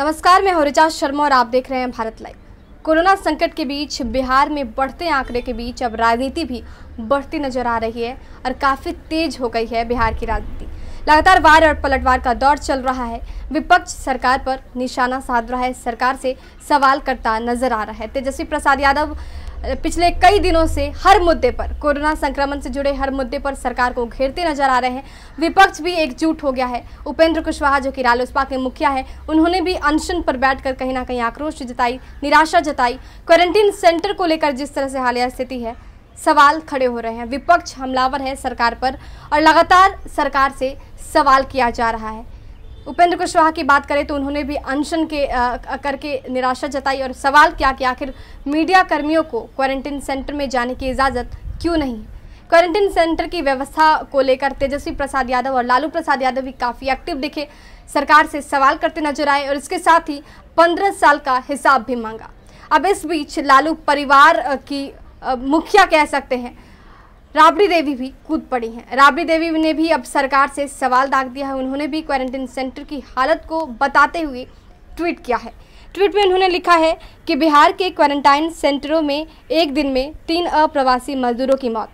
नमस्कार मैं हरिचा शर्मा और आप देख रहे हैं भारत लाइव कोरोना संकट के बीच बिहार में बढ़ते आंकड़े के बीच अब राजनीति भी बढ़ती नजर आ रही है और काफ़ी तेज हो गई है बिहार की राजनीति लगातार वार और पलटवार का दौर चल रहा है विपक्ष सरकार पर निशाना साध रहा है सरकार से सवाल करता नजर आ रहा है तेजस्वी प्रसाद यादव पिछले कई दिनों से हर मुद्दे पर कोरोना संक्रमण से जुड़े हर मुद्दे पर सरकार को घेरते नजर आ रहे हैं विपक्ष भी एकजुट हो गया है उपेंद्र कुशवाहा जो कि रालोसपा के मुखिया है उन्होंने भी अनशन पर बैठकर कहीं ना कहीं आक्रोश जताई निराशा जताई क्वारंटीन सेंटर को लेकर जिस तरह से हालिया स्थिति है सवाल खड़े हो रहे हैं विपक्ष हमलावर है सरकार पर और लगातार सरकार से सवाल किया जा रहा है उपेंद्र कुशवाहा की बात करें तो उन्होंने भी अनशन के आ, करके निराशा जताई और सवाल किया कि आखिर मीडिया कर्मियों को क्वारंटीन सेंटर में जाने की इजाज़त क्यों नहीं क्वारंटीन सेंटर की व्यवस्था को लेकर तेजस्वी प्रसाद यादव और लालू प्रसाद यादव भी काफ़ी एक्टिव दिखे सरकार से सवाल करते नजर आए और इसके साथ ही पंद्रह साल का हिसाब भी मांगा अब इस बीच लालू परिवार की मुखिया कह सकते हैं राबड़ी देवी भी कूद पड़ी हैं राबड़ी देवी ने भी अब सरकार से सवाल दाग दिया है उन्होंने भी क्वारंटीन सेंटर की हालत को बताते हुए ट्वीट किया है ट्वीट में उन्होंने लिखा है कि बिहार के क्वारंटाइन सेंटरों में एक दिन में तीन अप्रवासी मजदूरों की मौत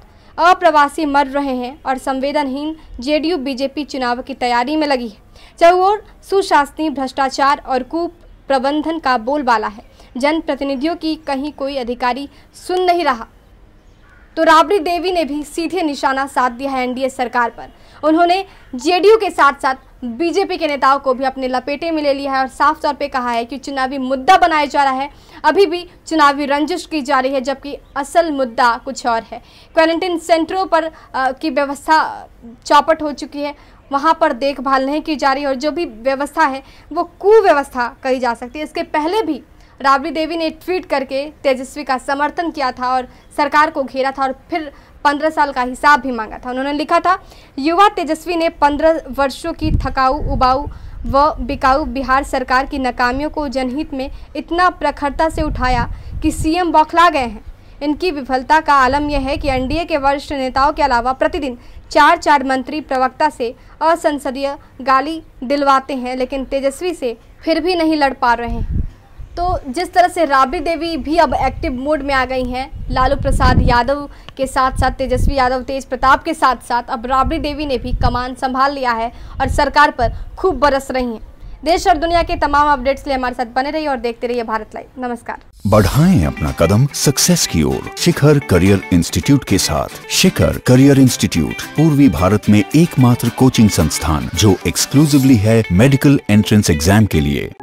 अप्रवासी मर रहे हैं और संवेदनहीन जेडीयू बीजेपी चुनाव की तैयारी में लगी है चौर सुशासनी भ्रष्टाचार और कुप प्रबंधन का बोलबाला है जनप्रतिनिधियों की कहीं कोई अधिकारी सुन नहीं रहा तो राबड़ी देवी ने भी सीधे निशाना साध दिया है एनडीए सरकार पर उन्होंने जेडीयू के साथ साथ बीजेपी के नेताओं को भी अपने लपेटे में ले लिया है और साफ तौर पे कहा है कि चुनावी मुद्दा बनाया जा रहा है अभी भी चुनावी रंजिश की जा रही है जबकि असल मुद्दा कुछ और है क्वारंटीन सेंटरों पर आ, की व्यवस्था चौपट हो चुकी है वहाँ पर देखभाल नहीं की जा रही और जो भी व्यवस्था है वो कुव्यवस्था कही जा सकती है इसके पहले भी राबड़ी देवी ने ट्वीट करके तेजस्वी का समर्थन किया था और सरकार को घेरा था और फिर पंद्रह साल का हिसाब भी मांगा था उन्होंने लिखा था युवा तेजस्वी ने पंद्रह वर्षों की थकाऊ उबाऊ व बिकाऊ बिहार सरकार की नाकामियों को जनहित में इतना प्रखरता से उठाया कि सीएम बौखला गए हैं इनकी विफलता का आलम यह है कि एनडीए के वरिष्ठ नेताओं के अलावा प्रतिदिन चार चार मंत्री प्रवक्ता से असंसदीय गाली दिलवाते हैं लेकिन तेजस्वी से फिर भी नहीं लड़ पा रहे हैं तो जिस तरह से राबड़ी देवी भी अब एक्टिव मोड में आ गई हैं लालू प्रसाद यादव के साथ साथ तेजस्वी यादव तेज प्रताप के साथ साथ अब राबड़ी देवी ने भी कमान संभाल लिया है और सरकार पर खूब बरस रही हैं देश और दुनिया के तमाम अपडेट्स लिए हमारे साथ बने रहिए और देखते रहिए भारत लाइव नमस्कार बढ़ाएं अपना कदम सक्सेस की ओर शिखर करियर इंस्टीट्यूट के साथ शिखर करियर इंस्टीट्यूट पूर्वी भारत में एकमात्र कोचिंग संस्थान जो एक्सक्लूसिवली है मेडिकल एंट्रेंस एग्जाम के लिए